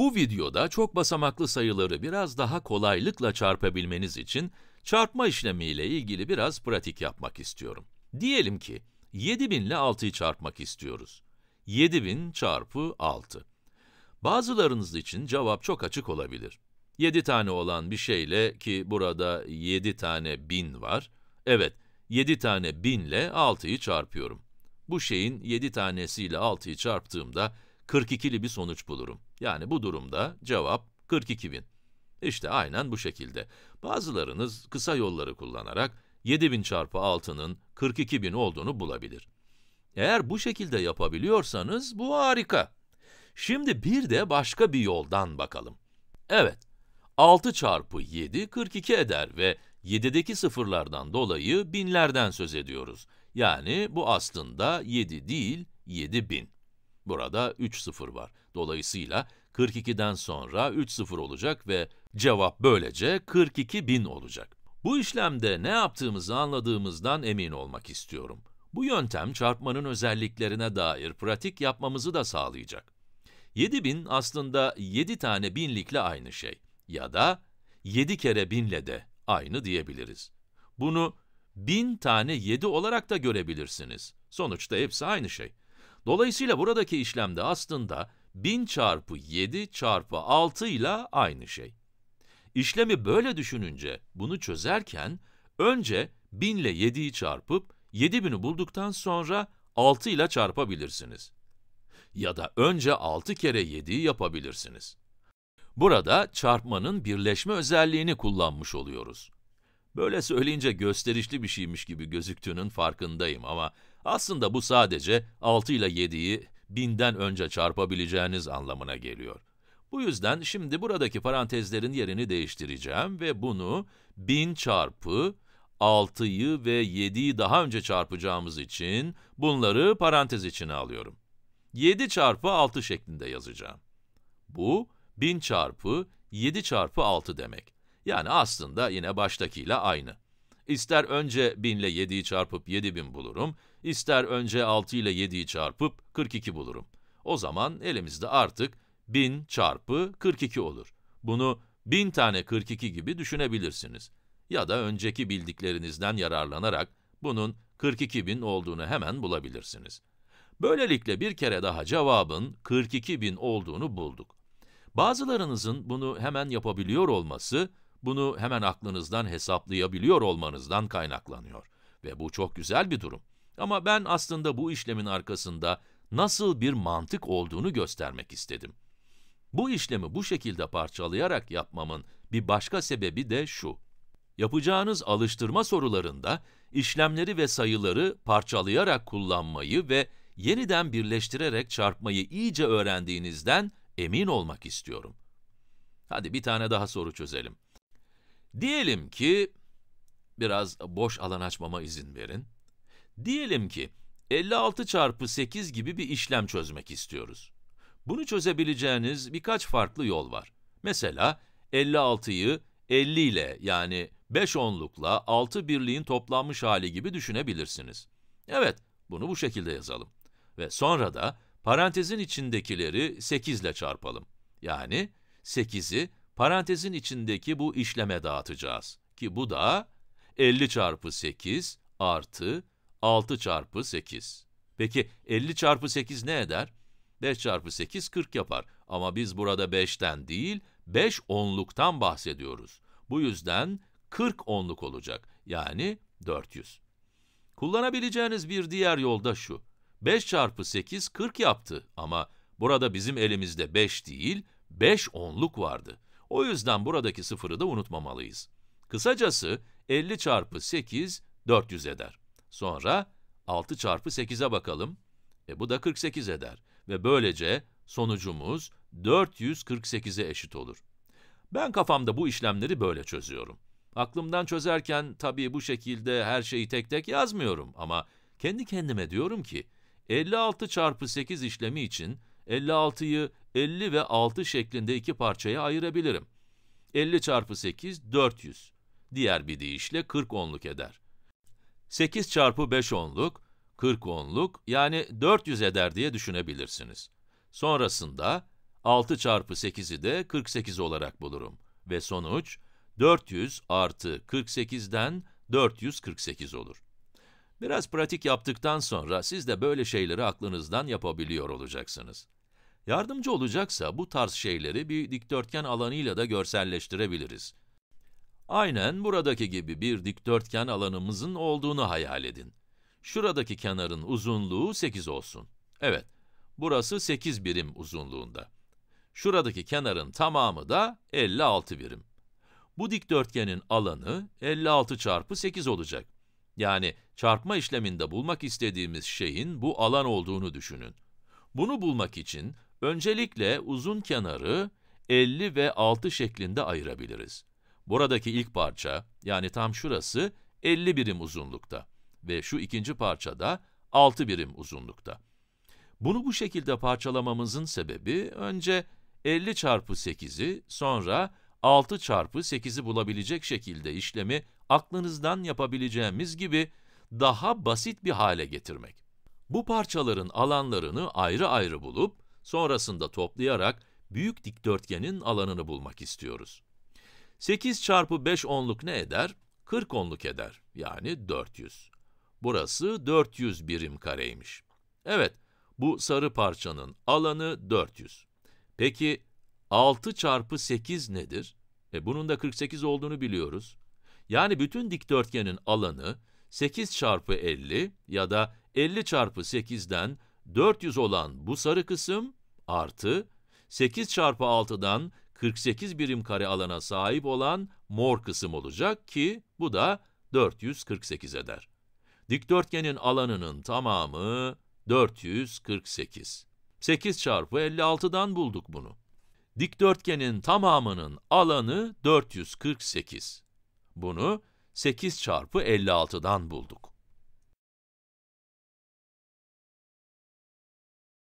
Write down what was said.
Bu videoda çok basamaklı sayıları biraz daha kolaylıkla çarpabilmeniz için çarpma işlemiyle ilgili biraz pratik yapmak istiyorum. Diyelim ki 7000 ile 6'yı çarpmak istiyoruz. 7000 çarpı 6. Bazılarınız için cevap çok açık olabilir. 7 tane olan bir şeyle ki burada 7 tane 1000 var. Evet, 7 tane 1000 ile 6'yı çarpıyorum. Bu şeyin 7 tanesiyle 6'yı çarptığımda 42'li bir sonuç bulurum. Yani bu durumda cevap 42 bin. İşte aynen bu şekilde. Bazılarınız kısa yolları kullanarak 7000 çarpı 6'nın 42 bin olduğunu bulabilir. Eğer bu şekilde yapabiliyorsanız bu harika. Şimdi bir de başka bir yoldan bakalım. Evet, 6 çarpı 7 42 eder ve 7'deki sıfırlardan dolayı binlerden söz ediyoruz. Yani bu aslında 7 değil, 7000. Burada 3-0 var. Dolayısıyla 42'den sonra 3-0 olacak ve cevap böylece 42.000 olacak. Bu işlemde ne yaptığımızı anladığımızdan emin olmak istiyorum. Bu yöntem çarpmanın özelliklerine dair pratik yapmamızı da sağlayacak. 7000 aslında 7 tane binlikle aynı şey ya da 7 kere binle de aynı diyebiliriz. Bunu 1000 tane 7 olarak da görebilirsiniz. Sonuçta hepsi aynı şey. Dolayısıyla buradaki işlemde aslında 1000 çarpı 7 çarpı 6 ile aynı şey. İşlemi böyle düşününce bunu çözerken önce 1000 ile 7'yi çarpıp 7000'i bulduktan sonra 6 ile çarpabilirsiniz. Ya da önce 6 kere 7'yi yapabilirsiniz. Burada çarpmanın birleşme özelliğini kullanmış oluyoruz. Böyle söyleyince gösterişli bir şeymiş gibi gözüktüğünün farkındayım ama aslında bu sadece 6 ile 7'yi binden önce çarpabileceğiniz anlamına geliyor. Bu yüzden şimdi buradaki parantezlerin yerini değiştireceğim ve bunu 1000 çarpı 6'yı ve 7'yi daha önce çarpacağımız için bunları parantez içine alıyorum. 7 çarpı 6 şeklinde yazacağım. Bu 1000 çarpı 7 çarpı 6 demek. Yani aslında yine baştakiyle aynı. İster önce 1000 ile 7'yi çarpıp 7000 bulurum, ister önce 6 ile 7'yi çarpıp 42 bulurum. O zaman elimizde artık 1000 çarpı 42 olur. Bunu 1000 tane 42 gibi düşünebilirsiniz. Ya da önceki bildiklerinizden yararlanarak bunun 42.000 olduğunu hemen bulabilirsiniz. Böylelikle bir kere daha cevabın 42.000 olduğunu bulduk. Bazılarınızın bunu hemen yapabiliyor olması, bunu hemen aklınızdan hesaplayabiliyor olmanızdan kaynaklanıyor ve bu çok güzel bir durum. Ama ben aslında bu işlemin arkasında nasıl bir mantık olduğunu göstermek istedim. Bu işlemi bu şekilde parçalayarak yapmamın bir başka sebebi de şu. Yapacağınız alıştırma sorularında işlemleri ve sayıları parçalayarak kullanmayı ve yeniden birleştirerek çarpmayı iyice öğrendiğinizden emin olmak istiyorum. Hadi bir tane daha soru çözelim. Diyelim ki, biraz boş alan açmama izin verin. Diyelim ki 56 çarpı 8 gibi bir işlem çözmek istiyoruz. Bunu çözebileceğiniz birkaç farklı yol var. Mesela 56'yı 50 ile yani 5 onlukla 6 birliğin toplanmış hali gibi düşünebilirsiniz. Evet, bunu bu şekilde yazalım. Ve sonra da parantezin içindekileri 8 ile çarpalım. Yani 8'i Parantezin içindeki bu işleme dağıtacağız ki bu da 50 çarpı 8 artı 6 çarpı 8. Peki 50 çarpı 8 ne eder? 5 çarpı 8 40 yapar ama biz burada 5'ten değil 5 onluktan bahsediyoruz. Bu yüzden 40 onluk olacak yani 400. Kullanabileceğiniz bir diğer yolda şu. 5 çarpı 8 40 yaptı ama burada bizim elimizde 5 değil 5 onluk vardı. O yüzden buradaki sıfırı da unutmamalıyız. Kısacası 50 çarpı 8 400 eder. Sonra 6 çarpı 8'e bakalım. E bu da 48 eder ve böylece sonucumuz 448'e eşit olur. Ben kafamda bu işlemleri böyle çözüyorum. Aklımdan çözerken tabii bu şekilde her şeyi tek tek yazmıyorum ama kendi kendime diyorum ki 56 çarpı 8 işlemi için 56'yı 50 ve 6 şeklinde iki parçaya ayırabilirim. 50 çarpı 8, 400. Diğer bir deyişle 40 onluk eder. 8 çarpı 5 onluk, 40 onluk yani 400 eder diye düşünebilirsiniz. Sonrasında 6 çarpı 8'i de 48 olarak bulurum ve sonuç 400 artı 48'den 448 olur. Biraz pratik yaptıktan sonra siz de böyle şeyleri aklınızdan yapabiliyor olacaksınız. Yardımcı olacaksa bu tarz şeyleri bir dikdörtgen alanıyla da görselleştirebiliriz. Aynen buradaki gibi bir dikdörtgen alanımızın olduğunu hayal edin. Şuradaki kenarın uzunluğu 8 olsun. Evet, burası 8 birim uzunluğunda. Şuradaki kenarın tamamı da 56 birim. Bu dikdörtgenin alanı 56 çarpı 8 olacak. Yani çarpma işleminde bulmak istediğimiz şeyin bu alan olduğunu düşünün. Bunu bulmak için Öncelikle uzun kenarı 50 ve 6 şeklinde ayırabiliriz. Buradaki ilk parça, yani tam şurası 50 birim uzunlukta ve şu ikinci parçada 6 birim uzunlukta. Bunu bu şekilde parçalamamızın sebebi, önce 50 çarpı 8'i, sonra 6 çarpı 8'i bulabilecek şekilde işlemi aklınızdan yapabileceğimiz gibi daha basit bir hale getirmek. Bu parçaların alanlarını ayrı ayrı bulup, sonrasında toplayarak büyük dikdörtgenin alanını bulmak istiyoruz. 8 çarpı 5 onluk ne eder? 40 onluk eder, yani 400. Burası 400 birim kareymiş. Evet, bu sarı parçanın alanı 400. Peki, 6 çarpı 8 nedir? E bunun da 48 olduğunu biliyoruz. Yani bütün dikdörtgenin alanı 8 çarpı 50 ya da 50 çarpı 8'den 400 olan bu sarı kısım artı 8 çarpı 6'dan 48 birim kare alana sahip olan mor kısım olacak ki bu da 448 eder. Dikdörtgenin alanının tamamı 448. 8 çarpı 56'dan bulduk bunu. Dikdörtgenin tamamının alanı 448. Bunu 8 çarpı 56'dan bulduk.